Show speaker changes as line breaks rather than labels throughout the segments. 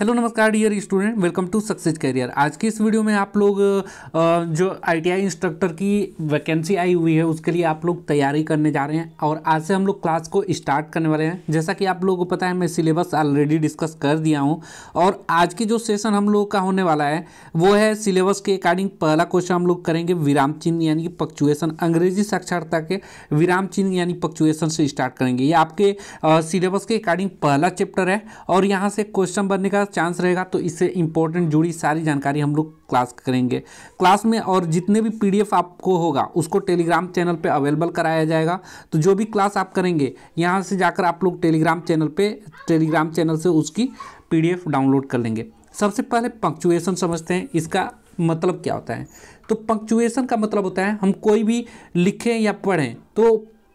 hello नमस्कार dear student welcome to success career आज की इस वीडियो में आप लोग जो आईटीआई इंस्ट्रक्टर की वैकेंसी आई हुई है उसके लिए आप लोग तैयारी करने जा रहे हैं और आज से हम लोग क्लास को स्टार्ट करने वाले हैं जैसा कि आप लोगों को पता है मैं सिलेबस ऑलरेडी डिस्कस कर दिया हूँ और आज की जो सेशन हम लोग का होने वाला है वो है सिलेबस के अकॉर्डिंग पहला क्वेश्चन हम लोग करेंगे विराम चिन्ह यानी कि पक्चुएसन अंग्रेजी साक्षरता के विराम चिन्ह यानी पक्चुएसन से स्टार्ट करेंगे ये आपके सिलेबस के अकॉर्डिंग पहला चैप्टर है और यहाँ से क्वेश्चन बनने का पास चांस रहेगा तो इससे इंपॉर्टेंट जुड़ी सारी जानकारी हम लोग क्लास करेंगे क्लास में और जितने भी पीडीएफ आपको होगा उसको टेलीग्राम चैनल पे अवेलेबल कराया जाएगा तो जो भी क्लास आप करेंगे यहाँ से जाकर आप लोग टेलीग्राम चैनल पे टेलीग्राम चैनल से उसकी पीडीएफ डाउनलोड कर लेंगे सबसे पहले पंक्चुएशन समझते हैं इसका मतलब क्या होता है तो पंक्चुएशन का मतलब होता है हम कोई भी लिखें या पढ़ें तो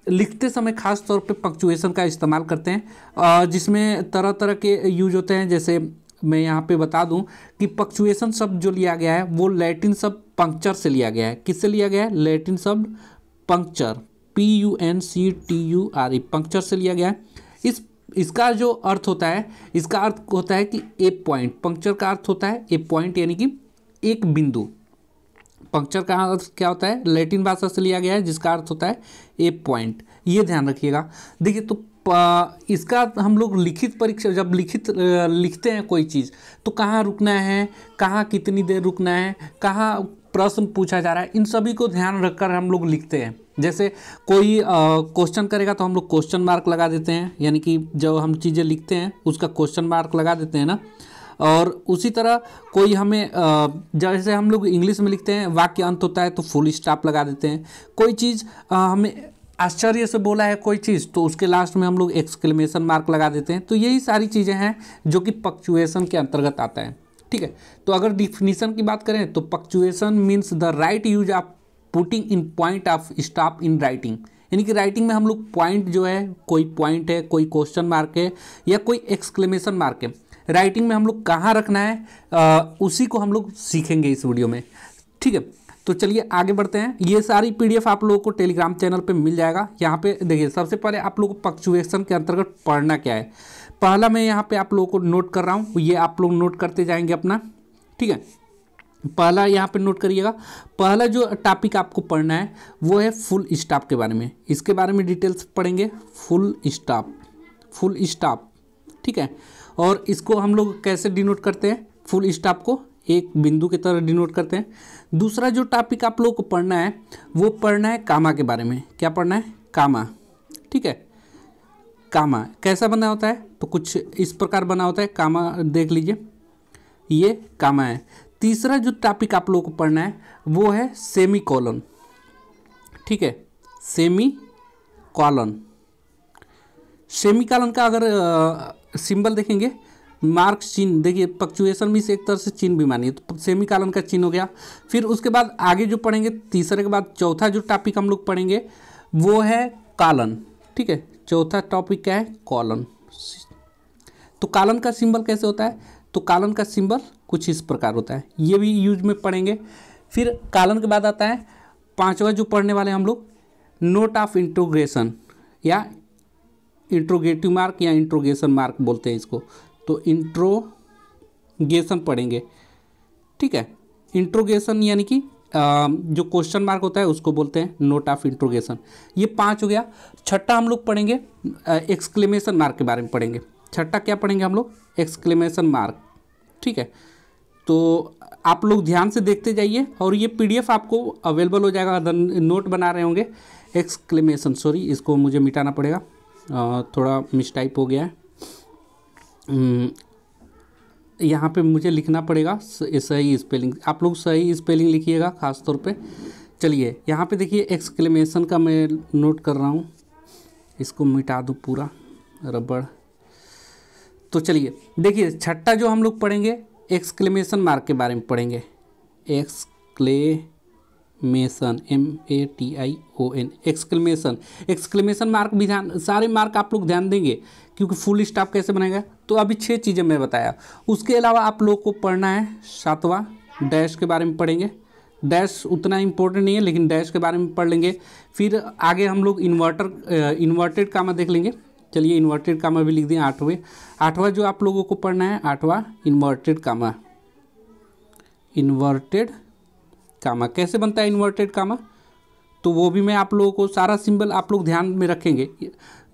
लिखते समय खास तौर पे पंक्चुएशन का इस्तेमाल करते हैं जिसमें तरह तरह के यूज होते हैं जैसे मैं यहाँ पे बता दूं कि पक्चुएसन शब्द जो लिया गया है वो लैटिन शब्द पंक्चर से लिया गया है किससे लिया गया है लैटिन शब्द puncture P U N C T U R E puncture से लिया गया है इस इसका जो अर्थ होता है इसका अर्थ होता है कि ए पॉइंट पंक्चर का अर्थ होता है ए पॉइंट यानी कि एक बिंदु पंक्चर का अर्थ क्या होता है लैटिन भाषा से लिया गया है जिसका अर्थ होता है ए पॉइंट ये ध्यान रखिएगा देखिए तो इसका हम लोग लिखित परीक्षा जब लिखित लिखते हैं कोई चीज़ तो कहाँ रुकना है कहाँ कितनी देर रुकना है कहाँ प्रश्न पूछा जा रहा है इन सभी को ध्यान रखकर हम लोग लिखते हैं जैसे कोई क्वेश्चन करेगा तो हम लोग क्वेश्चन मार्क लगा देते हैं यानी कि जब हम चीज़ें लिखते हैं उसका क्वेश्चन मार्क लगा देते हैं ना और उसी तरह कोई हमें जैसे हम लोग इंग्लिश में लिखते हैं वाक्य अंत होता है तो फुल स्टाप लगा देते हैं कोई चीज़ हमें आश्चर्य से बोला है कोई चीज़ तो उसके लास्ट में हम लोग एक्सक्लेमेशन मार्क लगा देते हैं तो यही सारी चीज़ें हैं जो कि पक्चुएशन के अंतर्गत आता है ठीक है तो अगर डिफिनीसन की बात करें तो punctuation means the right use of putting in point of stop in writing यानी कि राइटिंग में हम लोग पॉइंट जो है कोई पॉइंट है कोई क्वेश्चन मार्क है या कोई एक्सक्लेमेशन मार्क है राइटिंग में हम लोग कहाँ रखना है आ, उसी को हम लोग सीखेंगे इस वीडियो में ठीक है तो चलिए आगे बढ़ते हैं ये सारी पीडीएफ आप लोगों को टेलीग्राम चैनल पे मिल जाएगा यहाँ पे देखिए सबसे पहले आप लोगों को पक्चुएशन के अंतर्गत पढ़ना क्या है पहला मैं यहाँ पे आप लोगों को नोट कर रहा हूँ ये आप लोग नोट करते जाएंगे अपना ठीक है पहला यहाँ पे नोट करिएगा पहला जो टॉपिक आपको पढ़ना है वो है फुल स्टाफ के बारे में इसके बारे में डिटेल्स पढ़ेंगे फुल स्टाफ फुल स्टाफ ठीक है और इसको हम लोग कैसे डिनोट करते हैं फुल स्टाफ को एक बिंदु की तरह डिनोट करते हैं दूसरा जो टॉपिक आप लोग को पढ़ना है वो पढ़ना है कामा के बारे में क्या पढ़ना है कामा ठीक है कामा कैसा बना होता है तो कुछ इस प्रकार बना होता है कामा देख लीजिए ये कामा है तीसरा जो टॉपिक आप लोग को पढ़ना है वो है सेमी कॉलन ठीक है सेमी कॉलन सेमी कॉलन का अगर सिंबल देखेंगे मार्क चिन्ह देखिए पक्चुएशन भी एक तरह से चिन्ह भी मानिए तो सेमी कालन का चिन्ह हो गया फिर उसके बाद आगे जो पढ़ेंगे तीसरे के बाद चौथा जो टॉपिक हम लोग पढ़ेंगे वो है कालन ठीक है चौथा टॉपिक क्या है कॉलन तो कालन का सिंबल कैसे होता है तो कालन का सिंबल कुछ इस प्रकार होता है ये भी यूज में पढ़ेंगे फिर कालन के बाद आता है पांचवा जो पढ़ने वाले हम लोग नोट ऑफ इंट्रोग्रेशन या इंट्रोगेटिव मार्क या इंट्रोगेशन मार्क बोलते हैं इसको तो इंट्रोगेशन पढ़ेंगे ठीक है इंट्रोगेशन यानी कि जो क्वेश्चन मार्क होता है उसको बोलते हैं नोट ऑफ इंट्रोगेशन ये पाँच हो गया छठा हम लोग पढ़ेंगे एक्सक्लेमेशन मार्क के बारे में पढ़ेंगे छठा क्या पढ़ेंगे हम लोग एक्सक्लेमेशन मार्क ठीक है तो आप लोग ध्यान से देखते जाइए और ये पीडीएफ आपको अवेलेबल हो जाएगा अदर नोट बना रहे होंगे एक्सक्लेमेशन सॉरी इसको मुझे मिटाना पड़ेगा थोड़ा मिसटाइप हो गया है हम्म, यहाँ पे मुझे लिखना पड़ेगा सही स्पेलिंग आप लोग सही स्पेलिंग लिखिएगा ख़ास तौर पे चलिए यहाँ पे देखिए एक्सक्लेमेशन का मैं नोट कर रहा हूँ इसको मिटा दूँ पूरा रबड़ तो चलिए देखिए छठा जो हम लोग पढ़ेंगे एक्सक्लेमेशन मार्क के बारे में पढ़ेंगे एक्सक्ले exclamation M A T I O N exclamation exclamation mark भी ध्यान सारे मार्क आप लोग ध्यान देंगे क्योंकि फुल स्टॉप कैसे बनेगा तो अभी छः चीज़ें मैं बताया उसके अलावा आप लोग को पढ़ना है सातवां डैश के बारे में पढ़ेंगे डैश उतना इम्पोर्टेंट नहीं है लेकिन डैश के बारे में पढ़ लेंगे फिर आगे हम लोग इन्वर्टर इन्वर्टेड कामा देख लेंगे चलिए इन्वर्टेड कामा भी लिख दें आठवें आठवां जो आप लोगों को पढ़ना है आठवां इन्वर्टेड कामा इन्वर्टेड कामा कैसे बनता है इन्वर्टेड कामा तो वो भी मैं आप लोगों को सारा सिंबल आप लोग ध्यान में रखेंगे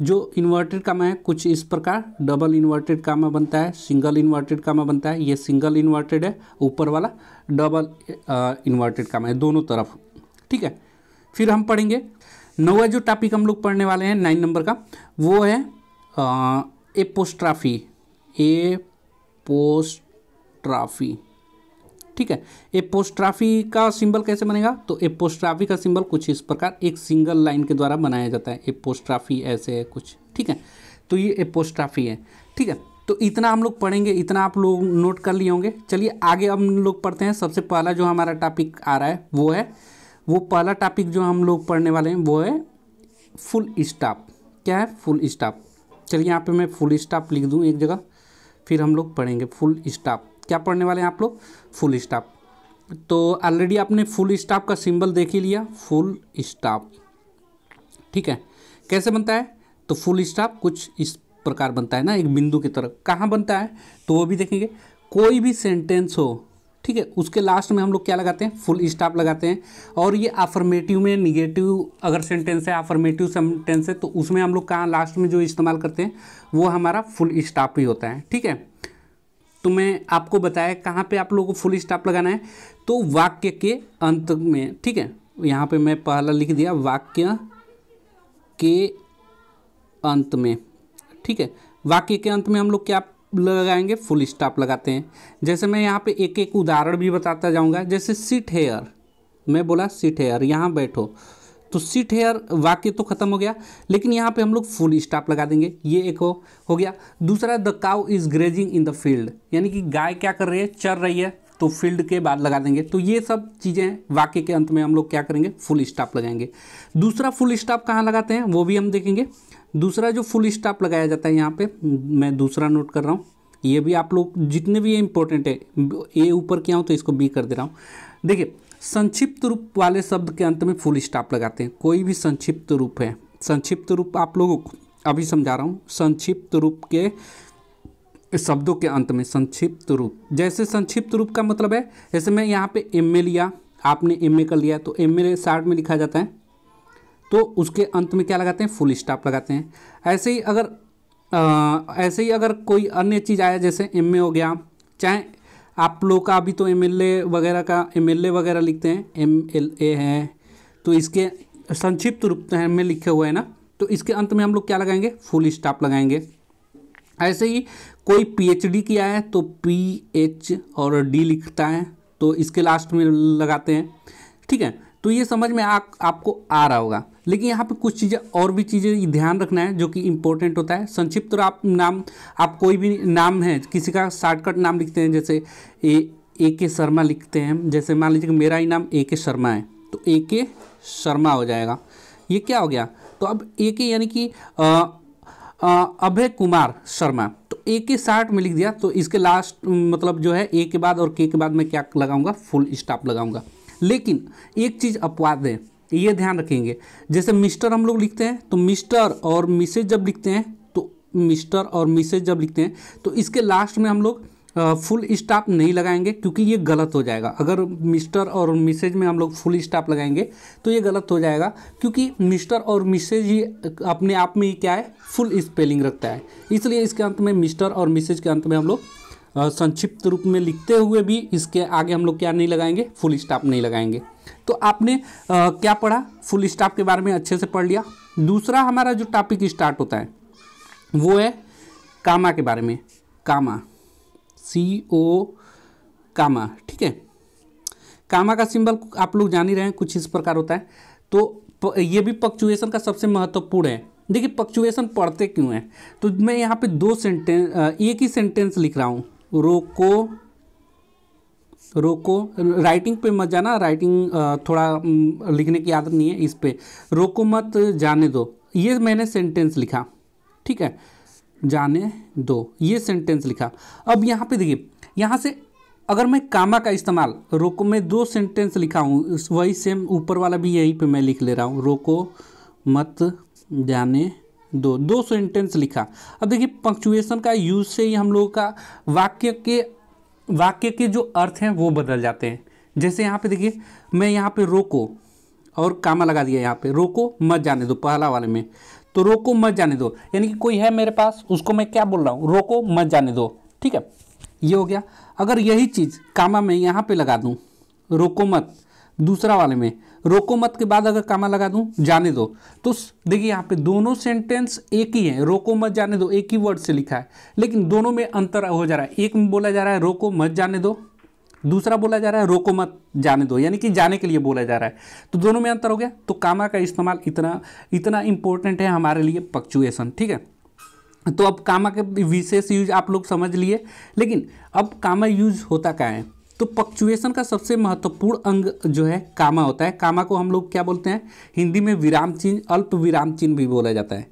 जो इन्वर्टेड कामा है कुछ इस प्रकार डबल इन्वर्टेड कामा बनता है सिंगल इन्वर्टेड कामा बनता है ये सिंगल इन्वर्टेड है ऊपर वाला डबल इन्वर्टेड कामा है दोनों तरफ ठीक है फिर हम पढ़ेंगे नवा जो टॉपिक हम लोग पढ़ने वाले हैं नाइन नंबर का वो है एपोस्ट्राफी एपोस्ट्राफी ठीक है एपोस्ट्राफी का सिंबल कैसे बनेगा तो एपोस्ट्राफी का सिंबल कुछ इस प्रकार एक सिंगल लाइन के द्वारा बनाया जाता है एपोस्ट्राफी ऐसे है कुछ ठीक है तो ये एपोस्ट्राफी है ठीक है तो इतना हम लोग पढ़ेंगे इतना आप लोग नोट कर लिए होंगे चलिए आगे हम लोग पढ़ते हैं सबसे पहला जो हमारा टॉपिक आ रहा है वो है वो पहला टॉपिक जो हम लोग पढ़ने वाले हैं वो है फुल स्टाफ क्या है फुल स्टाफ चलिए यहाँ पे मैं फुल स्टाफ लिख दूँ एक जगह फिर हम लोग पढ़ेंगे फुल स्टाफ क्या पढ़ने वाले हैं आप लोग फुल स्टाफ तो ऑलरेडी आपने फुल स्टाफ का सिंबल देख ही लिया फुल स्टाफ ठीक है कैसे बनता है तो फुल स्टाफ कुछ इस प्रकार बनता है ना एक बिंदु की तरफ कहाँ बनता है तो वो भी देखेंगे कोई भी सेंटेंस हो ठीक है उसके लास्ट में हम लोग क्या लगाते हैं फुल स्टाफ लगाते हैं और ये अफर्मेटिव में निगेटिव अगर सेंटेंस है अफर्मेटिव सेंटेंस है तो उसमें हम लोग कहाँ लास्ट में जो इस्तेमाल करते हैं वो हमारा फुल स्टाफ ही होता है ठीक है तो मैं आपको बताया कहाँ पे आप लोगों को फुल स्टॉप लगाना है तो वाक्य के अंत में ठीक है यहाँ पे मैं पहला लिख दिया वाक्य के अंत में ठीक है वाक्य के अंत में हम लोग क्या लगाएंगे फुल स्टॉप लगाते हैं जैसे मैं यहाँ पे एक एक उदाहरण भी बताता जाऊँगा जैसे सिट हेयर मैं बोला सिट हेयर यहाँ बैठो तो सिट हेयर वाक्य तो खत्म हो गया लेकिन यहाँ पे हम लोग फुल स्टॉप लगा देंगे ये एक हो, हो गया दूसरा the cow is grazing in the field यानी कि गाय क्या कर रही है चर रही है तो फील्ड के बाद लगा देंगे तो ये सब चीज़ें वाक्य के अंत में हम लोग क्या करेंगे फुल स्टॉप लगाएंगे दूसरा फुल स्टॉप कहाँ लगाते हैं वो भी हम देखेंगे दूसरा जो फुल स्टॉप लगाया जाता है यहाँ पर मैं दूसरा नोट कर रहा हूँ ये भी आप लोग जितने भी ये इंपॉर्टेंट है ए ऊपर किया हूँ तो इसको बी कर दे रहा हूँ देखिए संक्षिप्त रूप वाले शब्द के अंत में फुल स्टॉप लगाते हैं कोई भी संक्षिप्त रूप है संक्षिप्त रूप आप लोगों को अभी समझा रहा हूँ संक्षिप्त रूप के शब्दों के अंत में संक्षिप्त रूप जैसे संक्षिप्त रूप का मतलब है जैसे मैं यहाँ पे एम ए लिया आपने एम ए कर लिया तो एम ए शार्ट में लिखा जाता है तो उसके अंत में क्या लगाते हैं फुल स्टॉप लगाते हैं ऐसे ही अगर आ, ऐसे ही अगर कोई अन्य चीज़ आया जैसे एम हो गया चाहे आप लोग का अभी तो एम वगैरह का एम वगैरह लिखते हैं एम एल ए है तो इसके संक्षिप्त रूप में लिखे हुए हैं ना तो इसके अंत में हम लोग क्या लगाएंगे फुल स्टाफ लगाएंगे ऐसे ही कोई पीएचडी किया है तो पी एच और डी लिखता है तो इसके लास्ट में लगाते हैं ठीक है तो ये समझ में आ, आपको आ रहा होगा लेकिन यहाँ पे कुछ चीज़ें और भी चीज़ें ध्यान रखना है जो कि इम्पोर्टेंट होता है संक्षिप्त तो आप नाम आप कोई भी नाम है किसी का शार्टकट नाम लिखते हैं जैसे ए ए के शर्मा लिखते हैं जैसे मान लीजिए मेरा ही नाम ए के शर्मा है तो ए के शर्मा हो जाएगा ये क्या हो गया तो अब ए के यानी कि अभय कुमार शर्मा तो ए के साठ में लिख दिया तो इसके लास्ट मतलब जो है ए के बाद और के के बाद मैं क्या लगाऊंगा फुल स्टाप लगाऊंगा लेकिन एक चीज़ अपवाद है ये ध्यान रखेंगे जैसे मिस्टर हम लोग लिखते हैं तो मिस्टर और मिसेज जब लिखते हैं तो मिस्टर और मिसेज जब लिखते हैं तो इसके लास्ट में हम लोग फुल स्टाप नहीं लगाएंगे क्योंकि ये गलत हो जाएगा अगर मिस्टर और मिसेज में हम लोग फुल स्टाप लगाएंगे तो ये गलत हो जाएगा क्योंकि मिस्टर और मिसेज ही अपने आप में ही क्या है फुल स्पेलिंग रखता है इसलिए इसके अंत में मिस्टर और मिसेज के अंत में हम लोग संक्षिप्त रूप में लिखते हुए भी इसके आगे हम लोग क्या नहीं लगाएंगे फुल स्टॉप नहीं लगाएंगे तो आपने आ, क्या पढ़ा फुल स्टॉप के बारे में अच्छे से पढ़ लिया दूसरा हमारा जो टॉपिक स्टार्ट होता है वो है कामा के बारे में कामा सी ओ कामा ठीक है कामा का सिंबल आप लोग जान ही रहे हैं कुछ इस प्रकार होता है तो ये भी पक्चुएशन का सबसे महत्वपूर्ण है देखिए पक्चुएशन पढ़ते क्यों हैं तो मैं यहाँ पे दो सेंटेंस एक ही सेंटेंस लिख रहा हूँ रोको रोको राइटिंग पे मत जाना राइटिंग थोड़ा लिखने की आदत नहीं है इस पे रोको मत जाने दो ये मैंने सेंटेंस लिखा ठीक है जाने दो ये सेंटेंस लिखा अब यहाँ पे देखिए यहाँ से अगर मैं कामा का इस्तेमाल रोको में दो सेंटेंस लिखा हूँ वही सेम ऊपर वाला भी यहीं पे मैं लिख ले रहा हूँ रोको मत जाने दो दो सेंटेंस लिखा अब देखिए पंक्चुएशन का यूज से ही हम लोगों का वाक्य के वाक्य के जो अर्थ हैं वो बदल जाते हैं जैसे यहाँ पे देखिए मैं यहाँ पे रोको और कामा लगा दिया यहाँ पे रोको मत जाने दो पहला वाले में तो रोको मत जाने दो यानी कि कोई है मेरे पास उसको मैं क्या बोल रहा हूँ रोको मत जाने दो ठीक है ये हो गया अगर यही चीज़ कामा में यहाँ पर लगा दूँ रोको मत दूसरा वाले में रोको मत के बाद अगर कामा लगा दूं जाने दो तो देखिए यहाँ पे दोनों सेंटेंस एक ही है रोको मत जाने दो एक ही वर्ड से लिखा है लेकिन दोनों में अंतर हो जा रहा है एक में बोला जा रहा है रोको मत जाने दो दूसरा बोला जा रहा है रोको मत जाने दो यानी कि जाने के लिए बोला जा रहा है तो दोनों में अंतर हो गया तो कामा का इस्तेमाल इतना इतना इम्पोर्टेंट है हमारे लिए पक्चुएसन ठीक है तो अब कामा के विशेष यूज आप लोग समझ लिए लेकिन अब कामा यूज होता क्या है तो पक्चुएशन का सबसे महत्वपूर्ण अंग जो है कामा होता है कामा को हम लोग क्या बोलते हैं हिंदी में विराम चिन्ह अल्प विराम चिन्ह भी बोला जाता है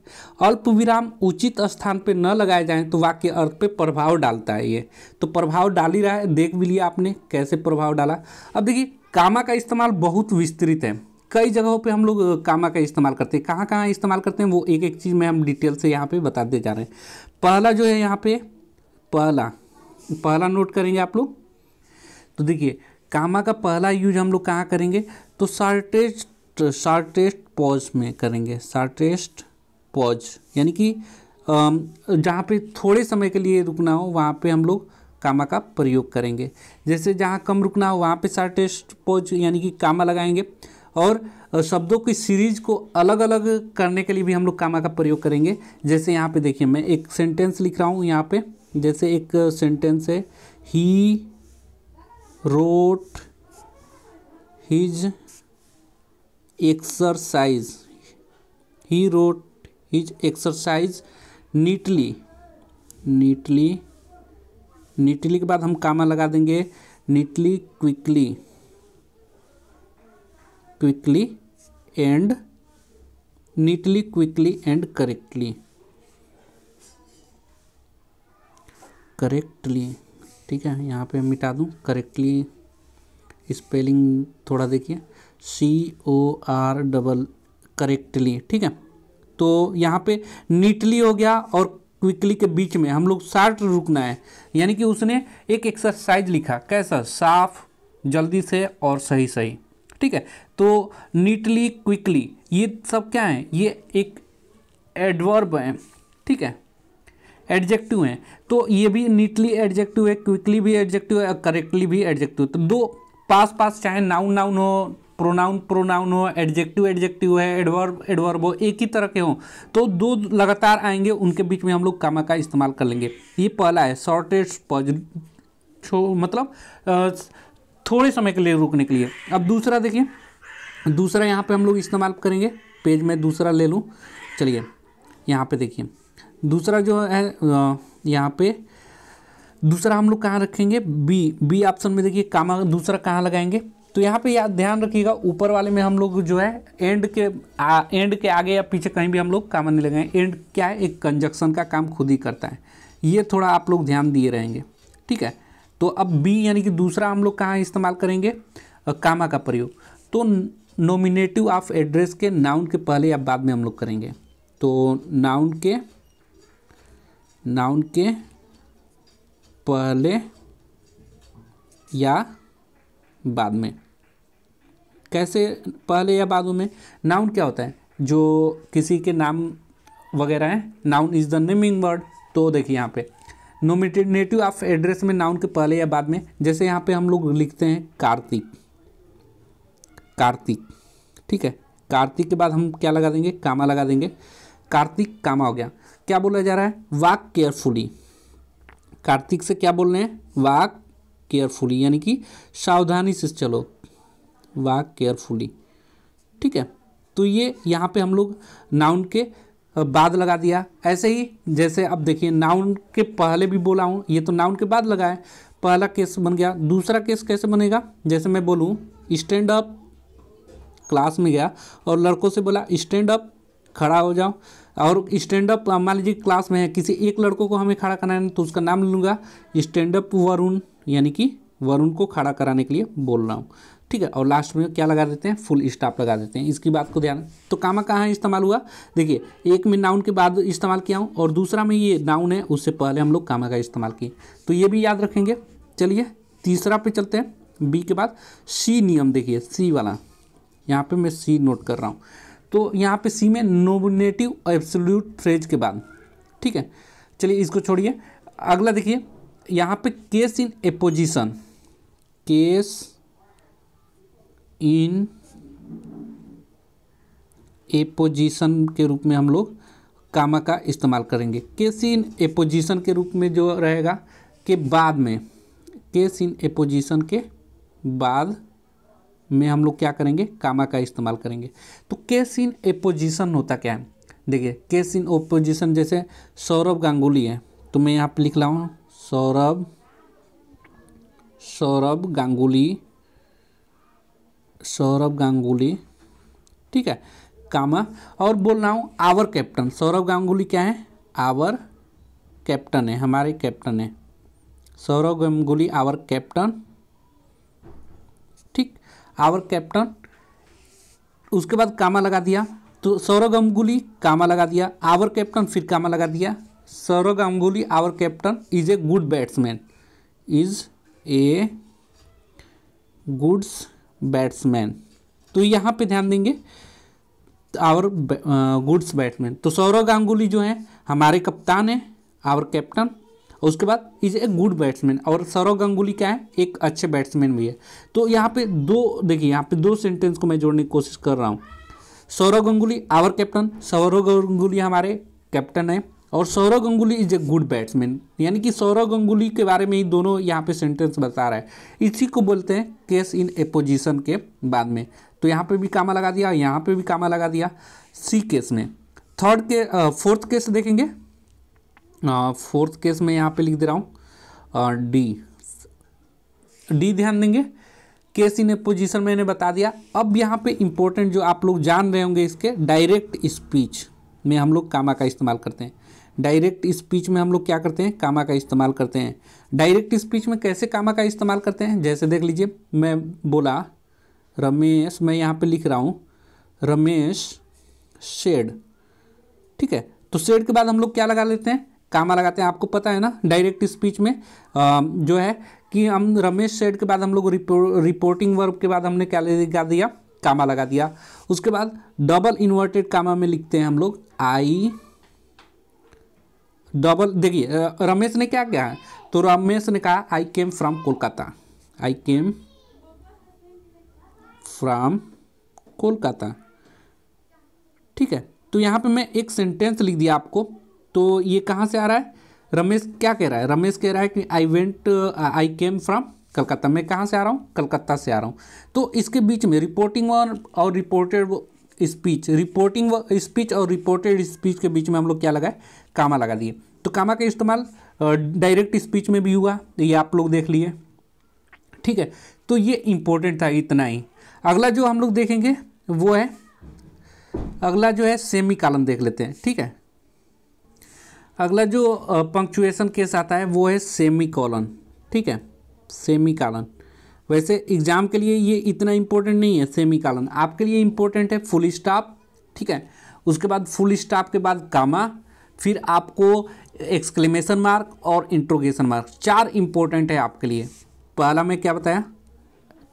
अल्प विराम उचित स्थान पर न लगाए जाए तो वाक्य अर्थ पे प्रभाव डालता है ये तो प्रभाव डाल ही रहा है देख भी लिया आपने कैसे प्रभाव डाला अब देखिए कामा का इस्तेमाल बहुत विस्तृत है कई जगहों पे हम लोग कामा का इस्तेमाल करते हैं कहाँ कहाँ इस्तेमाल करते हैं वो एक एक चीज़ में हम डिटेल से यहाँ पे बताते जा रहे हैं पहला जो है यहाँ पे पहला पहला नोट करेंगे आप लोग तो देखिए कामा का पहला यूज हम लोग कहाँ करेंगे तो शार्टेस्ट शार्टेस्ट पॉज में करेंगे शार्टेस्ट पॉज यानी कि जहाँ पे थोड़े समय के लिए रुकना हो वहाँ पे हम लोग कामा का प्रयोग करेंगे जैसे जहाँ कम रुकना हो वहाँ पे शार्टेस्ट पॉज यानी कि कामा लगाएंगे और शब्दों की सीरीज को अलग अलग करने के लिए भी हम लोग कामा का प्रयोग करेंगे जैसे यहाँ पे देखिए मैं एक सेंटेंस लिख रहा हूँ यहाँ पे जैसे एक सेंटेंस है he wrote his exercise he wrote his exercise neatly neatly neatly के बाद हम कामा लगा देंगे neatly quickly quickly and neatly quickly and correctly correctly ठीक है यहाँ पे मिटा दूँ करेक्टली स्पेलिंग थोड़ा देखिए C O R double correctly ठीक है तो यहाँ पे नीटली हो गया और क्विकली के बीच में हम लोग शार्ट रुकना है यानी कि उसने एक एक्सरसाइज लिखा कैसा साफ जल्दी से और सही सही ठीक है तो नीटली क्विकली ये सब क्या है ये एक एडवर्ब है ठीक है एडजेक्टिव हैं तो ये भी नीटली एडजेक्टिव है क्विकली भी एडजेक्टिव है करेक्टली भी एडजेक्टिव तो दो पास पास चाहे नाउन नाउन हो प्रोनाउन प्रोनाउन हो एडजेक्टिव एडजेक्टिव है एडवर्ब एडवर्ब हो एक ही तरह के हों तो दो लगातार आएंगे उनके बीच में हम लोग कामा का इस्तेमाल कर लेंगे ये पहला है शॉर्टेज पॉज मतलब थोड़े समय के लिए रोकने के लिए अब दूसरा देखिए दूसरा यहाँ पे हम लोग इस्तेमाल करेंगे पेज में दूसरा ले लूँ चलिए यहाँ पे देखिए दूसरा जो है यहाँ पे दूसरा हम लोग कहाँ रखेंगे बी बी ऑप्शन में देखिए कामा दूसरा कहाँ लगाएंगे तो यहाँ पे याद ध्यान रखिएगा ऊपर वाले में हम लोग जो है एंड के आ, एंड के आगे या पीछे कहीं भी हम लोग कामा नहीं लगाएंगे एंड क्या है एक कंजक्शन का काम खुद ही करता है ये थोड़ा आप लोग ध्यान दिए रहेंगे ठीक है तो अब बी यानी कि दूसरा हम लोग कहाँ इस्तेमाल करेंगे कामा का प्रयोग तो नोमिनेटिव ऑफ एड्रेस के नाउन के पहले या बाद में हम लोग करेंगे तो नाउन के नाउन के पहले या बाद में कैसे पहले या बाद में नाउन क्या होता है जो किसी के नाम वगैरह हैं noun is the naming word तो देखिए यहाँ पे नोमिटेड नेटिव ऑफ एड्रेस में नाउन के पहले या बाद में जैसे यहाँ पे हम लोग लिखते हैं कार्तिक कार्तिक ठीक है कार्तिक के बाद हम क्या लगा देंगे कामा लगा देंगे कार्तिक कामा हो गया क्या बोला जा रहा है वाक केयरफुली कार्तिक से क्या बोल रहे हैं वाक केयरफुली यानी कि सावधानी से चलो वाक केयरफुली ठीक है तो ये यहाँ पे हम लोग नाउन के बाद लगा दिया ऐसे ही जैसे अब देखिए नाउन के पहले भी बोला हूँ ये तो नाउन के बाद लगाए पहला केस बन गया दूसरा केस कैसे बनेगा जैसे मैं बोलूँ स्टैंड अप क्लास में गया और लड़कों से बोला स्टैंड अप खड़ा हो जाओ और स्टैंड अप मान लीजिए क्लास में है किसी एक लड़कों को हमें खड़ा कराना है तो उसका नाम लूँगा स्टैंड अप वरुण यानी कि वरुण को खड़ा कराने के लिए बोल रहा हूँ ठीक है और लास्ट में क्या लगा देते हैं फुल स्टाफ लगा देते हैं इसकी बात को ध्यान तो कामा कहाँ इस्तेमाल हुआ देखिए एक में नाउन के बाद इस्तेमाल किया हूँ और दूसरा में ये नाउन है उससे पहले हम लोग कामा का इस्तेमाल किए तो ये भी याद रखेंगे चलिए तीसरा पे चलते हैं बी के बाद सी नियम देखिए सी वाला यहाँ पे मैं सी नोट कर रहा हूँ तो यहाँ पे सी में नोमिनेटिव एब्सोल्यूट फ्रेज के बाद ठीक है चलिए इसको छोड़िए अगला देखिए यहाँ पे case in apposition case in apposition के रूप में हम लोग कामा का इस्तेमाल करेंगे केस इन एपोजिशन के रूप में जो रहेगा के बाद में केस इन एपोजिशन के बाद में हम लोग क्या करेंगे कामा का इस्तेमाल करेंगे तो केस इन एपोजिशन होता क्या है देखिए केस इन ओपोजिशन जैसे सौरभ गांगुली है तो मैं यहाँ पर लिख रहा हूँ सौरभ सौरभ गांगुली सौरभ गांगुली ठीक है कामा और बोल रहा हूँ आवर कैप्टन सौरभ गांगुली क्या है आवर कैप्टन है हमारे कैप्टन है Saurabh Ganguly our captain our captain उसके बाद कामा लगा दिया तो सौरव गंगुली कामा लगा दिया आवर कैप्टन फिर कामा लगा दिया Sourav Ganguly our captain is a good batsman is a goods batsman तो यहाँ पे ध्यान देंगे आवर गुड्स बैट्समैन तो सौरव गांगुली जो है हमारे कप्तान हैं आवर कैप्टन उसके बाद इज ए गुड बैट्समैन और सौरव गंगुली क्या है एक अच्छे बैट्समैन भी है तो यहाँ पे दो देखिए यहाँ पे दो सेंटेंस को मैं जोड़ने की कोशिश कर रहा हूँ सौरव गंगुली आवर कैप्टन सौरव गंगुली हमारे कैप्टन है और Sourav Ganguly is a good batsman यानी कि सौरव गंगुली के बारे में ही दोनों यहाँ पे सेंटेंस बता रहा है इसी को बोलते हैं केस इन ए पोजिशन के बाद में तो यहाँ पे भी कामा लगा दिया यहाँ पे भी कामा लगा दिया सी केस में थर्ड के फोर्थ केस देखेंगे फोर्थ केस में यहाँ पे लिख दे रहा हूँ डी डी ध्यान देंगे केस इन ए पोजिशन मैंने बता दिया अब यहाँ पे इम्पोर्टेंट जो आप लोग जान रहे होंगे इसके डायरेक्ट स्पीच में हम लोग कामा का इस्तेमाल करते हैं डायरेक्ट स्पीच में हम लोग क्या करते हैं कामा का इस्तेमाल करते हैं डायरेक्ट स्पीच में कैसे कामा का इस्तेमाल करते हैं जैसे देख लीजिए मैं बोला रमेश मैं यहाँ पे लिख रहा हूँ रमेश शेड ठीक है तो शेड के बाद हम लोग क्या लगा लेते हैं कामा लगाते हैं आपको पता है ना डायरेक्ट स्पीच में आ, जो है कि हम रमेश सेठ के बाद हम लोग रिपो, रिपोर्टिंग वर्ब के बाद हमने क्या लगा दिया कामा लगा दिया उसके बाद डबल इन्वर्टेड कामा में लिखते हैं हम लोग आई डबल देखिए रमेश ने क्या कहा तो रमेश ने कहा I came from Kolkata I came from Kolkata ठीक है तो यहाँ पे मैं एक सेंटेंस लिख दिया आपको तो ये कहाँ से आ रहा है रमेश क्या कह रहा है रमेश कह रहा है कि I went I came from Calcutta मैं कहाँ से आ रहा हूँ कलकत्ता से आ रहा हूँ तो इसके बीच में रिपोर्टिंग और और रिपोर्टेड स्पीच रिपोर्टिंग स्पीच और रिपोर्टेड स्पीच के बीच में हम लोग क्या लगाए कामा लगा दिए तो कामा का इस्तेमाल डायरेक्ट uh, स्पीच में भी हुआ ये आप लोग देख लिए ठीक है तो ये इम्पोर्टेंट था इतना ही अगला जो हम लोग देखेंगे वो है अगला जो है सेमी कालम देख लेते हैं ठीक है अगला जो पंक्चुएशन केस आता है वो है सेमी कॉलन ठीक है सेमी कॉलन वैसे एग्जाम के लिए ये इतना इम्पोर्टेंट नहीं है सेमी कॉलन आपके लिए इम्पोर्टेंट है फुल स्टाफ ठीक है उसके बाद फुल स्टाफ के बाद कामा फिर आपको एक्सक्लेमेशन मार्क और इंट्रोगेशन मार्क चार इम्पोर्टेंट है आपके लिए पहला मैं क्या बताया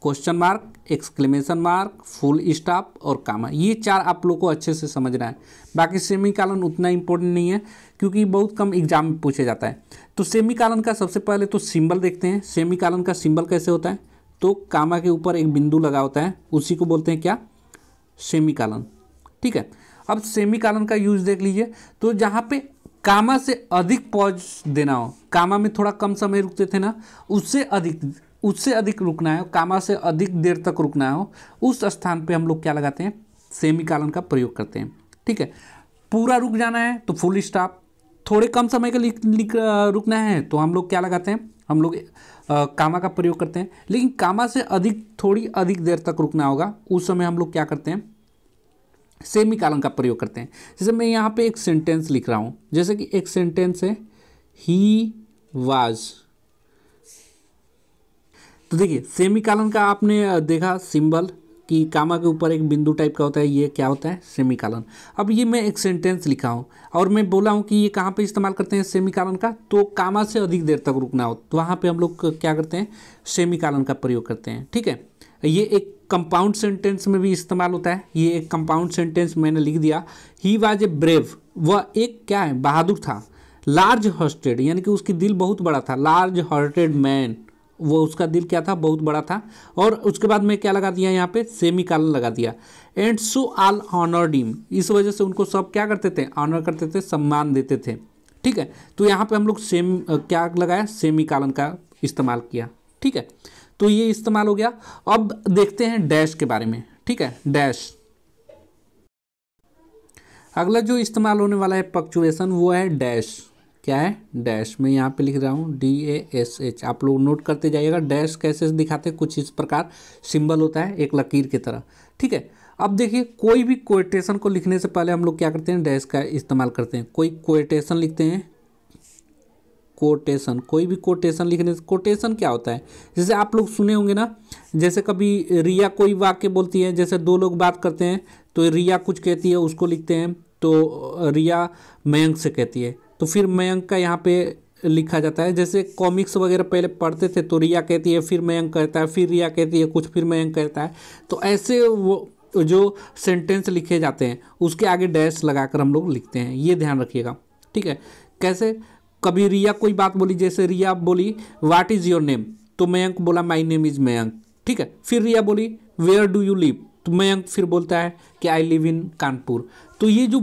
question mark exclamation mark full stop और कामा ये चार आप लोग को अच्छे से समझना है बाकी सेमी कालन उतना इम्पोर्टेंट नहीं है क्योंकि बहुत कम एग्जाम में पूछा जाता है तो सेमी कालन का सबसे पहले तो सिंबल देखते हैं सेमी कालन का सिंबल कैसे होता है तो कामा के ऊपर एक बिंदु लगा होता है उसी को बोलते हैं क्या सेमी कालन ठीक है अब सेमी कालन का यूज देख लीजिए तो जहाँ पे कामा से अधिक पॉज देना हो कामा में थोड़ा कम समय रुकते थे ना उससे अधिक उससे अधिक रुकना है कामा से अधिक देर तक रुकना हो उस स्थान पे हम लोग क्या लगाते हैं सेमिकालन का प्रयोग करते हैं ठीक है पूरा रुक जाना है तो फुल स्टॉप थोड़े कम समय के लिए रुकना है तो हम लोग क्या लगाते हैं हम लोग कामा का प्रयोग करते हैं लेकिन कामा से अधिक थोड़ी अधिक देर तक रुकना होगा उस समय हम लोग क्या करते हैं सेमी कालन का प्रयोग करते हैं जैसे मैं यहाँ पर एक सेंटेंस लिख रहा हूँ जैसे कि एक सेंटेंस है ही वाज़ तो देखिए सेमीकालन का आपने देखा सिंबल कि कामा के ऊपर एक बिंदु टाइप का होता है ये क्या होता है सेमीकालन अब ये मैं एक सेंटेंस लिखा हूँ और मैं बोला हूँ कि ये कहाँ पे इस्तेमाल करते हैं सेमीकालन का तो कामा से अधिक देर तक रुकना हो तो वहाँ पे हम लोग क्या करते हैं सेमीकालन का प्रयोग करते हैं ठीक है ये एक कंपाउंड सेंटेंस में भी इस्तेमाल होता है ये एक कंपाउंड सेंटेंस मैंने लिख दिया ही वाज ए ब्रेव वह एक क्या है बहादुर था लार्ज हर्स्टेड यानी कि उसकी दिल बहुत बड़ा था लार्ज हर्टेड मैन वो उसका दिल क्या था बहुत बड़ा था और उसके बाद में क्या लगा दिया यहाँ पे सेमी कालन लगा दिया and so all honour deem इस वजह से उनको सब क्या करते थे ऑनर करते थे सम्मान देते थे ठीक है तो यहाँ पे हम लोग सेम क्या लगाया सेमी कालन का इस्तेमाल किया ठीक है तो ये इस्तेमाल हो गया अब देखते हैं डैश के बारे में ठीक है डैश अगला जो इस्तेमाल होने वाला है पक्चुएशन वो है डैश क्या है डैश मैं यहाँ पे लिख रहा हूँ डी ए एस एच आप लोग नोट करते जाइएगा डैश कैसे दिखाते हैं कुछ इस प्रकार सिंबल होता है एक लकीर की तरह ठीक है अब देखिए कोई भी कोटेशन को लिखने से पहले हम लोग क्या करते हैं डैश का इस्तेमाल करते हैं कोई कोटेशन लिखते हैं कोटेशन कोई भी कोटेशन लिखने से कोटेशन क्या होता है जैसे आप लोग सुने होंगे ना जैसे कभी रिया कोई वाक्य बोलती है जैसे दो लोग बात करते हैं तो रिया कुछ कहती है उसको लिखते हैं तो रिया मयंक से कहती है तो फिर मयंक का यहाँ पे लिखा जाता है जैसे कॉमिक्स वगैरह पहले पढ़ते थे तो रिया कहती है फिर मयंक कहता है फिर रिया कहती है कुछ फिर मयंक कहता है तो ऐसे वो जो सेंटेंस लिखे जाते हैं उसके आगे डैश लगाकर हम लोग लिखते हैं ये ध्यान रखिएगा ठीक है कैसे कभी रिया कोई बात बोली जैसे रिया बोली वाट इज़ योर नेम तो मयंक बोला माई नेम इज़ मयंक ठीक है फिर रिया बोली वेयर डू यू लिव तो मयंक फिर बोलता है कि आई लिव इन कानपुर तो ये जो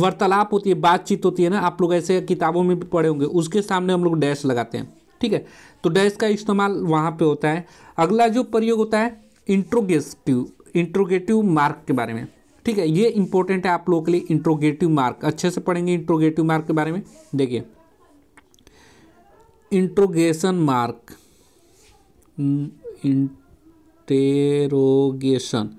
वार्तालाप होती है बातचीत होती है ना आप लोग ऐसे किताबों में भी पढ़े होंगे उसके सामने हम लोग डैश लगाते हैं ठीक है तो डैश का इस्तेमाल वहाँ पे होता है अगला जो प्रयोग होता है इंट्रोगेटिव इंट्रोगेटिव मार्क के बारे में ठीक है ये इंपॉर्टेंट है आप लोगों के लिए इंट्रोगेटिव मार्क अच्छे से पढ़ेंगे इंट्रोगेटिव मार्क के बारे में देखिए इंट्रोगेशन मार्क इंटेरोगेशन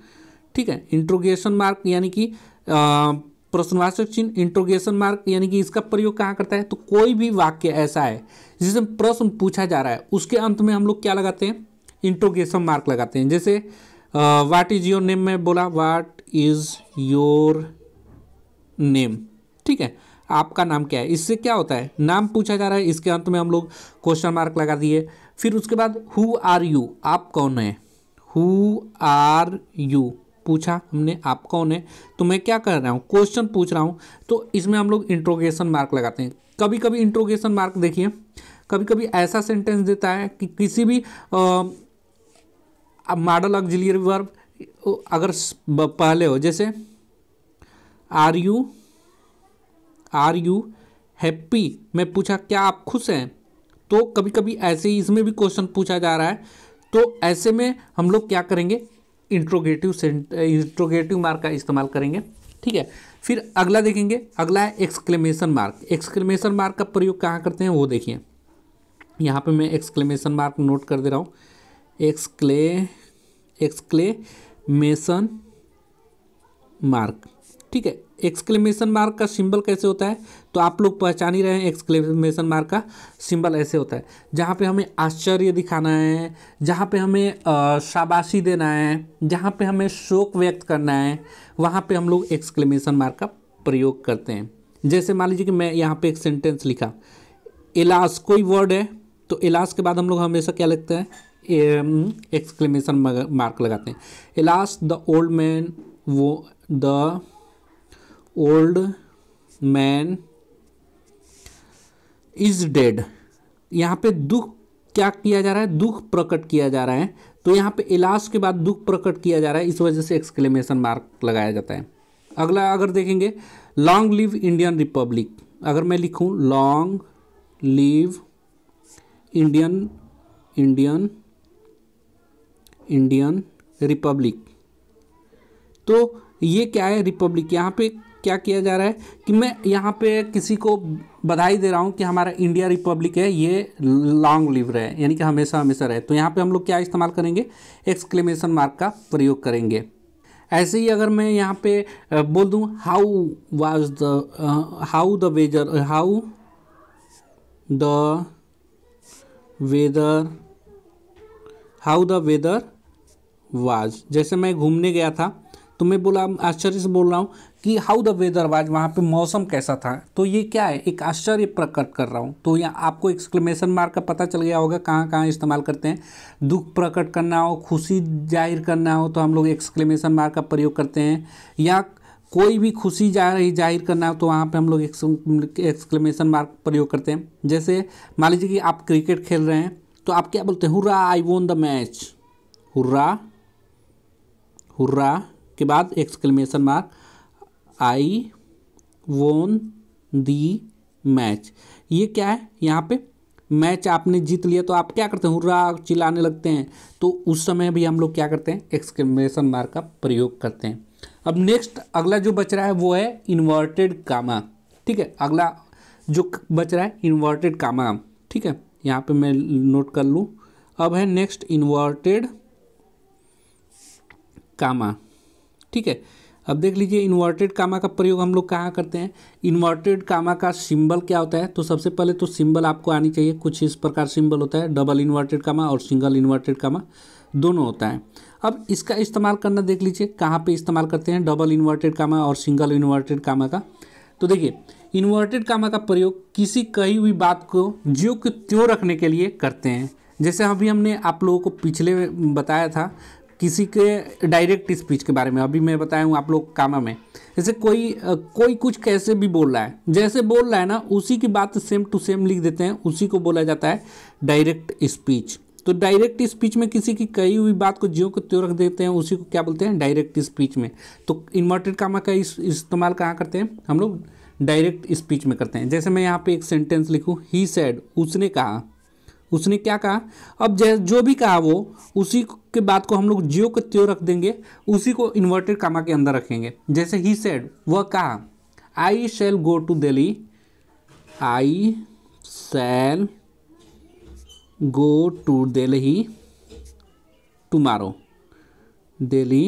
ठीक है इंट्रोगेशन मार्क यानी कि प्रश्नवाचक चिन्ह इंट्रोगेशन मार्क यानी कि इसका प्रयोग कहाँ करता है तो कोई भी वाक्य ऐसा है जिसमें प्रश्न पूछा जा रहा है उसके अंत में हम लोग क्या लगाते हैं इंट्रोगेशन मार्क लगाते हैं जैसे व्हाट इज योर नेम में बोला व्हाट इज योर नेम ठीक है आपका नाम क्या है इससे क्या होता है नाम पूछा जा रहा है इसके अंत में हम लोग क्वेश्चन मार्क लगा दिए फिर उसके बाद हु आर यू आप कौन है हु आर यू पूछा हमने आप कौन है तो मैं क्या कर रहा हूँ क्वेश्चन पूछ रहा हूँ तो इसमें हम लोग इंट्रोगेशन मार्क लगाते हैं कभी कभी इंट्रोगेशन मार्क देखिए कभी कभी ऐसा सेंटेंस देता है कि किसी भी मॉडल ऑक्जिलियर वर्ब अगर पहले हो जैसे are you are you happy मैं पूछा क्या आप खुश हैं तो कभी कभी ऐसे ही इसमें भी क्वेश्चन पूछा जा रहा है तो ऐसे में हम लोग क्या करेंगे इंट्रोगेटिव इंट्रोगेटिव मार्क का इस्तेमाल करेंगे ठीक है फिर अगला देखेंगे अगला है एक्सक्लेमेशन मार्क एक्सक्लेमेशन मार्क का प्रयोग कहाँ करते हैं वो देखिए यहाँ पे मैं एक्सक्लेमेशन मार्क नोट कर दे रहा हूँ एक्सक्ले एक्सक्लेमेशन मार्क ठीक है एक्सक्लेमेशन मार्क का सिंबल कैसे होता है तो आप लोग पहचान ही रहे हैं एक्सक्लेमेशन मार्क का सिंबल ऐसे होता है जहाँ पे हमें आश्चर्य दिखाना है जहाँ पे हमें शाबाशी देना है जहाँ पे हमें शोक व्यक्त करना है वहाँ पे हम लोग एक्सक्लेमेशन मार्क का प्रयोग करते हैं जैसे मान लीजिए कि मैं यहाँ पर एक सेंटेंस लिखा इलास कोई वर्ड है तो इलास के बाद हम लोग हमेशा क्या लिखते हैं एक्सक्लेमेशन मार्क लगाते हैं इलास द ओल्ड मैन वो the old man is dead यहाँ पे दुख क्या किया जा रहा है दुख प्रकट किया जा रहा है तो यहाँ पे इलाज के बाद दुख प्रकट किया जा रहा है इस वजह से एक्सक्लेमेशन मार्क लगाया जाता है अगला अगर देखेंगे लॉन्ग लिव इंडियन रिपब्लिक अगर मैं लिखूं long live Indian Indian Indian republic तो ये क्या है रिपब्लिक यहाँ पे क्या किया जा रहा है कि मैं यहाँ पे किसी को बधाई दे रहा हूँ कि हमारा इंडिया रिपब्लिक है ये लॉन्ग लिव रहे यानी कि हमेशा हमेशा रहे तो यहाँ पे हम लोग क्या इस्तेमाल करेंगे एक्सक्लेमेशन मार्क का प्रयोग करेंगे ऐसे ही अगर मैं यहाँ पे बोल दूँ how was the how the weather how the weather how the weather was जैसे मैं घूमने गया था तो मैं बोला आश्चर्य से बोल रहा हूँ कि हाउ द वेदर वाज वहाँ पे मौसम कैसा था तो ये क्या है एक आश्चर्य प्रकट कर रहा हूँ तो यहाँ आपको एक्सक्लेमेशन मार्क का पता चल गया होगा कहाँ कहाँ इस्तेमाल करते हैं दुख प्रकट करना हो खुशी जाहिर करना हो तो हम लोग एक्सक्लेमेशन मार्क का प्रयोग करते हैं या कोई भी खुशी जा रही जाहिर करना हो तो वहाँ पे हम लोग एक्सक्लेमेशन मार्क प्रयोग करते हैं जैसे मान लीजिए कि आप क्रिकेट खेल रहे हैं तो आप क्या बोलते हैं hurrah I won the match hurrah hurrah के बाद एक्सक्लेमेशन मार्क आई वोन दी मैच ये क्या है यहाँ पे मैच आपने जीत लिया तो आप क्या करते हैं हुर्रा चिल्लाने लगते हैं तो उस समय भी हम लोग क्या करते हैं एक्सक्लेमेशन मार्क का प्रयोग करते हैं अब नेक्स्ट अगला जो बच रहा है वो है इन्वर्टेड कामा ठीक है अगला जो बच रहा है इन्वर्टेड कामा ठीक है यहाँ पे मैं नोट कर लूँ अब है नेक्स्ट इन्वर्टेड कामा ठीक है अब देख लीजिए इन्वर्टेड कामा का प्रयोग हम लोग कहाँ करते हैं इन्वर्टेड कामा का सिंबल क्या होता है तो सबसे पहले तो सिंबल आपको आनी चाहिए कुछ इस प्रकार सिंबल होता है डबल इन्वर्टेड कामा और सिंगल इन्वर्टेड कामा दोनों होता है अब इसका इस्तेमाल करना देख लीजिए कहाँ पे इस्तेमाल करते हैं डबल इन्वर्टेड कामा और सिंगल इन्वर्टेड कामा का तो देखिए इन्वर्टेड कामा का प्रयोग किसी कही हुई बात को ज्यो को रखने के लिए करते हैं जैसे अभी हमने आप लोगों को पिछले बताया था किसी के डायरेक्ट स्पीच के बारे में अभी मैं बताया हूँ आप लोग कामा में जैसे कोई कोई कुछ कैसे भी बोल रहा है जैसे बोल रहा है ना उसी की बात सेम टू सेम लिख देते हैं उसी को बोला जाता है डायरेक्ट स्पीच तो डायरेक्ट स्पीच में किसी की कही हुई बात को ज्यो को त्यों रख देते हैं उसी को क्या बोलते हैं डायरेक्ट स्पीच में तो इन्वर्टेड कामा का इस्तेमाल कहाँ करते हैं हम लोग डायरेक्ट स्पीच में करते हैं जैसे मैं यहाँ पे एक सेंटेंस लिखूँ ही सैड उसने कहा उसने क्या कहा अब जै जो भी कहा वो उसी के बात को हम लोग जियो के त्यो रख देंगे उसी को इन्वर्टेड कामा के अंदर रखेंगे जैसे ही सेड वह कहा I shall go to Delhi I shall go to Delhi tomorrow Delhi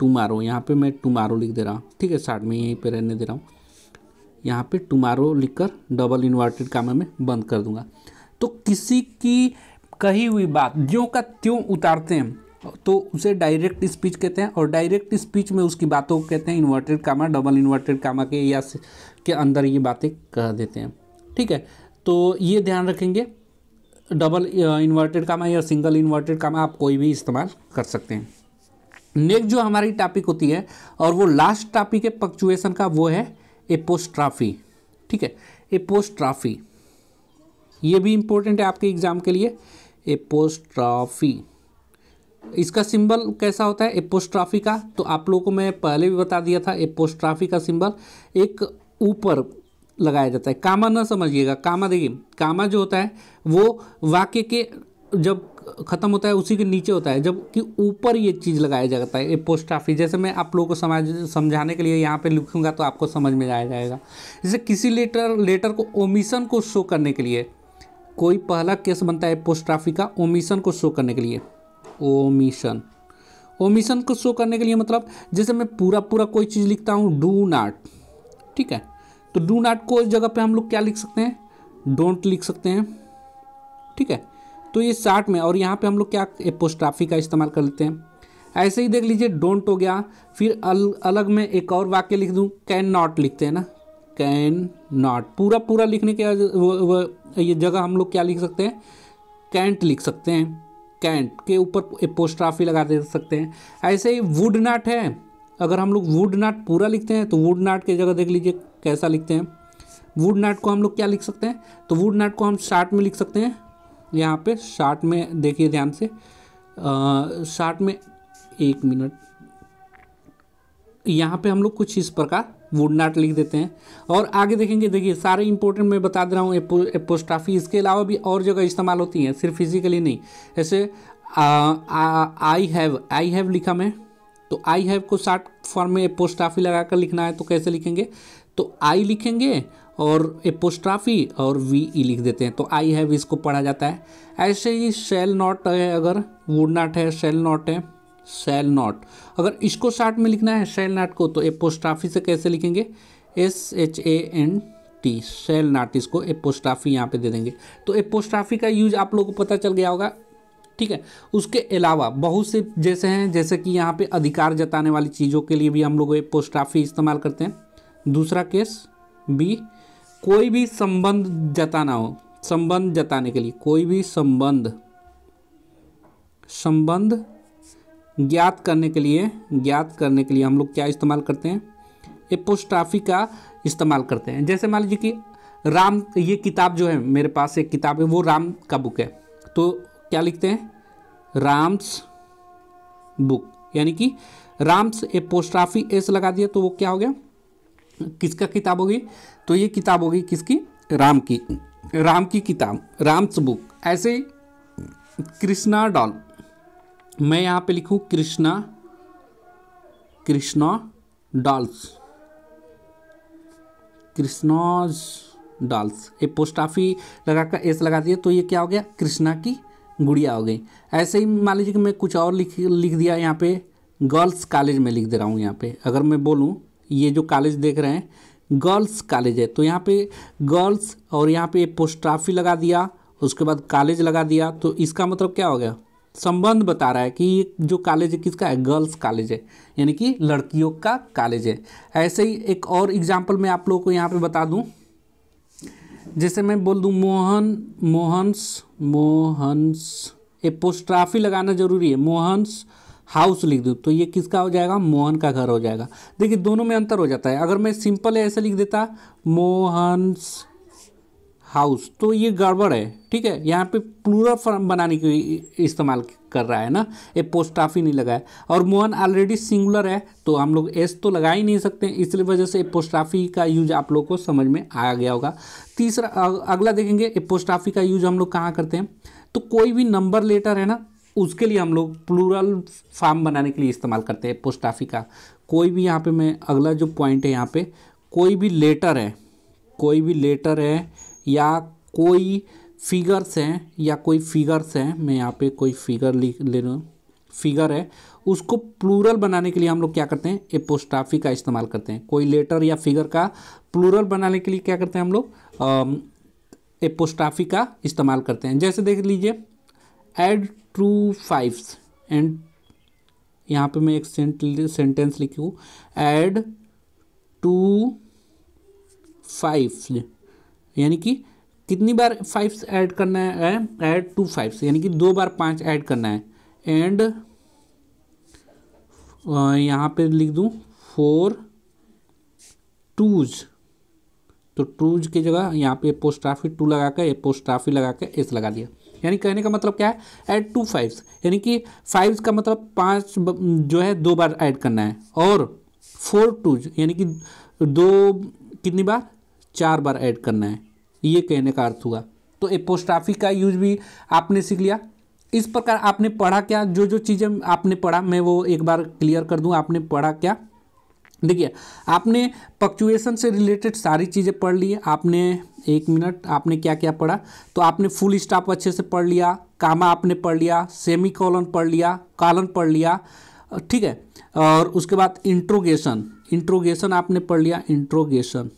tomorrow यहाँ पे मैं टुमारो लिख दे रहा हूँ ठीक है साथ में यहीं पे रहने दे रहा हूँ यहाँ पे टुमारो लिखकर डबल इन्वर्टेड कामा में बंद कर दूंगा तो किसी की कही हुई बात ज्यों का त्यों उतारते हैं तो उसे डायरेक्ट स्पीच कहते हैं और डायरेक्ट स्पीच में उसकी बातों को कहते हैं inverted comma double inverted comma के या के अंदर ये बातें कह देते हैं ठीक है तो ये ध्यान रखेंगे डबल इन्वर्टेड कामा या सिंगल इन्वर्टेड कामा आप कोई भी इस्तेमाल कर सकते हैं नेक्स्ट जो हमारी टॉपिक होती है और वो लास्ट टॉपिक है पक्चुएसन का वो है एपोस्ट्राफी ठीक है एपोस्ट्राफी ये भी इम्पोर्टेंट है आपके एग्ज़ाम के लिए एपोस्ट्राफी इसका सिंबल कैसा होता है एपोस्ट्राफी का तो आप लोगों को मैं पहले भी बता दिया था एपोस्ट्राफी का सिंबल एक ऊपर लगाया जाता है कामा ना समझिएगा कामा देखिए कामा जो होता है वो वाक्य के जब ख़त्म होता है उसी के नीचे होता है जबकि ऊपर ये चीज़ लगाया जाता है एपोस्ट्राफी जैसे मैं आप लोगों को समझ समझाने के लिए यहाँ पे लिखूंगा तो आपको समझ में आया जाएगा जैसे किसी लेटर लेटर को ओमिशन को शो करने के लिए कोई पहला केस बनता है पोस्ट्राफी का ओमिशन को शो करने के लिए ओमिशन ओमिशन को शो करने के लिए मतलब जैसे मैं पूरा पूरा कोई चीज़ लिखता हूँ डू नाट ठीक है तो डू नाट को जगह पे हम लोग क्या लिख सकते हैं डोंट लिख सकते हैं ठीक है तो ये शार्ट में और यहाँ पे हम लोग क्या एपोस्ट्राफी का इस्तेमाल कर लेते हैं ऐसे ही देख लीजिए डोंट हो गया फिर अल, अलग में एक और वाक्य लिख दूँ कैन नॉट लिखते हैं ना कैन नॉट पूरा पूरा लिखने के वो, वो तो ये जगह हम लोग क्या लिख सकते हैं कैंट लिख सकते हैं कैंट के ऊपर पोस्ट्राफी लगा दे सकते हैं ऐसे ही वुड नाट है अगर हम लोग वुड नाट पूरा लिखते हैं तो वुड नाट की जगह देख लीजिए कैसा लिखते हैं वुड नाट को हम लोग क्या लिख सकते हैं तो वुड नाट को हम शार्ट में लिख सकते हैं यहाँ पे शार्ट में देखिए ध्यान से शार्ट में एक मिनट यहाँ पे हम लोग कुछ इस प्रकार वुड नाट लिख देते हैं और आगे देखेंगे देखिए सारे इंपॉर्टेंट मैं बता दे रहा हूँ एपोस्टाफी इसके अलावा भी और जगह इस्तेमाल होती हैं सिर्फ फिजिकली नहीं ऐसे आई हैव आई हैव लिखा मैं तो आई हैव को शार्ट फॉर्म में एपोस्टाफी लगा कर लिखना है तो कैसे लिखेंगे तो आई लिखेंगे और एपोस्ट्राफी और वी ई e लिख देते हैं तो आई हैव इसको पढ़ा जाता है ऐसे ही शेल नॉट है अगर वुड नाट है शेल नॉट है सेल नॉट अगर इसको शार्ट में लिखना है सेल नाट को तो एपोस्टाफी से कैसे लिखेंगे S H A N T shall not इसको एपोस्टाफी यहाँ पे दे देंगे तो एपोस्टाफी का यूज आप लोगों को पता चल गया होगा ठीक है उसके अलावा बहुत से जैसे हैं जैसे कि यहाँ पे अधिकार जताने वाली चीज़ों के लिए भी हम लोग एपोस्टाफी इस्तेमाल करते हैं दूसरा केस बी कोई भी संबंध जताना हो संबंध जताने के लिए कोई भी संबंध संबंध ज्ञात करने के लिए ज्ञात करने के लिए हम लोग क्या इस्तेमाल करते हैं पोस्ट्राफी का इस्तेमाल करते हैं जैसे मान लीजिए कि राम ये किताब जो है मेरे पास एक किताब है वो राम का बुक है तो क्या लिखते हैं राम्स बुक यानी कि राम्स ए पोस्ट्राफी एस लगा दिया तो वो क्या हो गया किसका किताब होगी तो ये किताब होगी किसकी राम की राम की किताब राम्स बुक ऐसे कृष्णा डॉल मैं यहाँ पे लिखूँ कृष्णा कृष्णा डॉल्स कृष्णाज डॉल्स ये पोस्ट लगा लगाकर एस लगा दिए तो ये क्या हो गया कृष्णा की गुड़िया हो गई ऐसे ही मान लीजिए कि मैं कुछ और लिख लिख दिया यहाँ पे गर्ल्स कॉलेज में लिख दे रहा हूँ यहाँ पे अगर मैं बोलूँ ये जो कॉलेज देख रहे हैं गर्ल्स कॉलेज है तो यहाँ पे गर्ल्स और यहाँ पे पोस्टाफी लगा दिया उसके बाद कॉलेज लगा दिया तो इसका मतलब क्या हो गया संबंध बता रहा है कि ये जो कॉलेज है किसका है गर्ल्स कॉलेज है यानी कि लड़कियों का कॉलेज है ऐसे ही एक और एग्जाम्पल मैं आप लोगों को यहाँ पे बता दूँ जैसे मैं बोल दूँ मोहन मोहन्स मोहन्स ये पोस्ट्राफी लगाना जरूरी है मोहन्स हाउस लिख दूँ तो ये किसका हो जाएगा मोहन का घर हो जाएगा देखिए दोनों में अंतर हो जाता है अगर मैं सिंपल ऐसे लिख देता मोहन्स हाउस तो ये गड़बड़ है ठीक है यहाँ पे प्लूरल फॉर्म बनाने के इस्तेमाल कर रहा है ना ये पोस्ट ऑफ ही नहीं लगाया और मोहन ऑलरेडी सिंगुलर है तो हम लोग एस तो लगा ही नहीं सकते इसलिए वजह से पोस्टाफी का यूज आप लोग को समझ में आ गया होगा तीसरा अगला देखेंगे पोस्ट पोस्टाफी का यूज हम लोग कहाँ करते हैं तो कोई भी नंबर लेटर है ना उसके लिए हम लोग प्लूरल फॉर्म बनाने के लिए इस्तेमाल करते हैं पोस्टाफी का कोई भी यहाँ पर मैं अगला जो पॉइंट है यहाँ पर कोई भी लेटर है कोई भी लेटर है या कोई फिगर्स हैं या कोई फिगर्स हैं मैं यहाँ पे कोई फिगर लिख ले रहा हूँ फिगर है उसको प्लूरल बनाने के लिए हम लोग क्या करते हैं एपोस्टाफी का इस्तेमाल करते हैं कोई लेटर या फिगर का प्लूरल बनाने के लिए क्या करते हैं हम लोग एपोस्टाफी का इस्तेमाल करते हैं जैसे देख लीजिए एड टू फाइव्स एंड यहाँ पे मैं एक सेंटेंस लिखी हूँ एड टू फाइव्स यानी कि कितनी बार फाइव ऐड करना है ऐड टू फाइव यानी कि दो बार पाँच ऐड करना है एंड यहाँ पे लिख दूँ फोर टूज तो टूज की जगह यहाँ पे पोस्टाफी टू लगा कर पोस्टाफी लगा कर एस लगा दिया यानी कहने का मतलब क्या है ऐड टू फाइव्स यानी कि फाइव्स का मतलब पाँच जो है दो बार ऐड करना है और फोर टूज यानी कि दो कितनी बार चार बार ऐड करना है ये कहने का अर्थ हुआ तो एपोस्ट्राफी का यूज भी आपने सीख लिया इस प्रकार आपने पढ़ा क्या जो जो चीज़ें आपने पढ़ा मैं वो एक बार क्लियर कर दूं आपने पढ़ा क्या देखिए आपने पक्चुएशन से रिलेटेड सारी चीज़ें पढ़ ली आपने एक मिनट आपने क्या क्या पढ़ा तो आपने फुल स्टाप अच्छे से पढ़ लिया कामा आपने पढ़ लिया सेमी कॉलन पढ़ लिया कॉलन पढ़ लिया ठीक है और उसके बाद इंट्रोगेशन इंट्रोगेशन आपने पढ़ लिया इंट्रोगेशन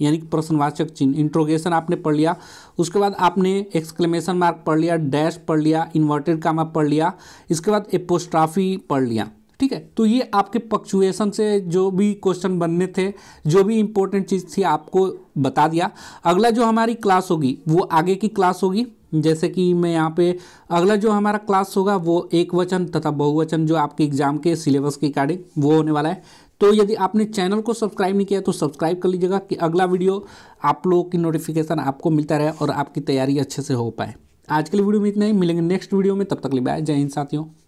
यानी कि प्रश्नवाचक चिन्ह इंट्रोगेशन आपने पढ़ लिया उसके बाद आपने एक्सक्लेमेशन मार्क पढ़ लिया डैश पढ़ लिया इन्वर्टेड कामा पढ़ लिया इसके बाद एपोस्ट्राफी पढ़ लिया ठीक है तो ये आपके पक्चुएशन से जो भी क्वेश्चन बनने थे जो भी इम्पोर्टेंट चीज़ थी आपको बता दिया अगला जो हमारी क्लास होगी वो आगे की क्लास होगी जैसे कि मैं यहाँ पे अगला जो हमारा क्लास होगा वो एक वचन तथा बहुवचन जो आपके एग्जाम के सिलेबस के अकॉर्डिंग वो होने वाला है तो यदि आपने चैनल को सब्सक्राइब नहीं किया तो सब्सक्राइब कर लीजिएगा कि अगला वीडियो आप लोगों की नोटिफिकेशन आपको मिलता रहे और आपकी तैयारी अच्छे से हो पाए आज के लिए वीडियो में इतना ही मिलेंगे नेक्स्ट वीडियो में तब तक ले बाय जय हिंद साथियों